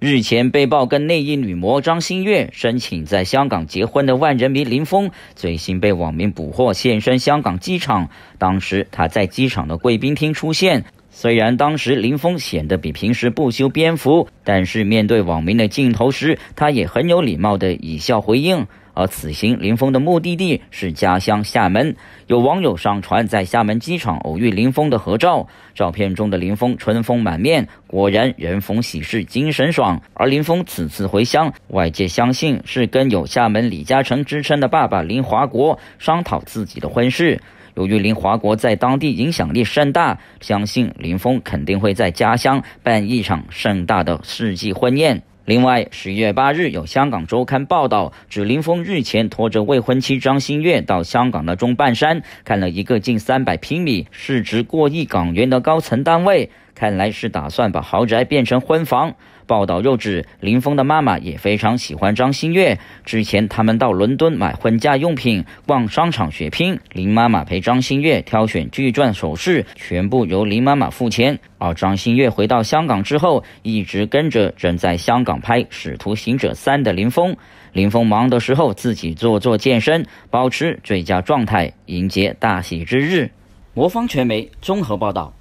日前被曝跟内衣女模张馨月申请在香港结婚的万人迷林峰，最新被网民捕获现身香港机场，当时他在机场的贵宾厅出现。虽然当时林峰显得比平时不修边幅，但是面对网民的镜头时，他也很有礼貌地以笑回应。而此行林峰的目的地是家乡厦门，有网友上传在厦门机场偶遇林峰的合照，照片中的林峰春风满面，果然人逢喜事精神爽。而林峰此次回乡，外界相信是跟有“厦门李嘉诚”之称的爸爸林华国商讨自己的婚事。由于林华国在当地影响力甚大，相信林峰肯定会在家乡办一场盛大的世纪婚宴。另外，十一月八日有香港周刊报道，指林峰日前拖着未婚妻张馨月到香港的中半山看了一个近三百平米、市值过亿港元的高层单位。看来是打算把豪宅变成婚房。报道又指，林峰的妈妈也非常喜欢张馨月。之前他们到伦敦买婚嫁用品，逛商场血拼。林妈妈陪张馨月挑选巨钻首饰，全部由林妈妈付钱。而张馨月回到香港之后，一直跟着正在香港拍《使徒行者三》的林峰。林峰忙的时候，自己做做健身，保持最佳状态，迎接大喜之日。魔方传媒综合报道。